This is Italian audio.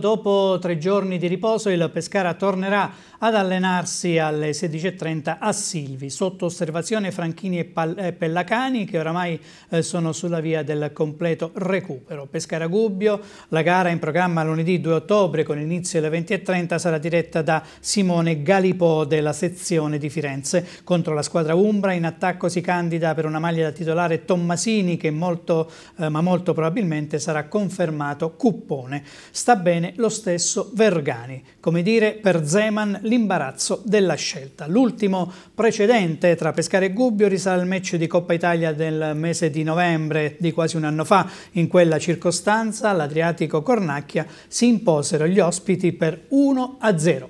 Dopo tre giorni di riposo il Pescara tornerà ad allenarsi alle 16.30 a Silvi, sotto osservazione Franchini e Pellacani che oramai eh, sono sulla via del completo recupero. Pescara Gubbio, la gara in programma lunedì 2 ottobre con inizio alle 20.30 sarà diretta da Simone Galipò della sezione di Firenze. Contro la squadra Umbra in attacco si candida per una maglia da titolare Tommasini che molto, eh, ma molto probabilmente sarà confermato Cuppone. Sta bene lo stesso Vergani, come dire per Zeman l'imbarazzo della scelta. L'ultimo precedente tra Pescara e Gubbio risale al match di Coppa Italia del mese di novembre di quasi un anno fa. In quella circostanza l'Adriatico Cornacchia si imposero gli ospiti per 1-0.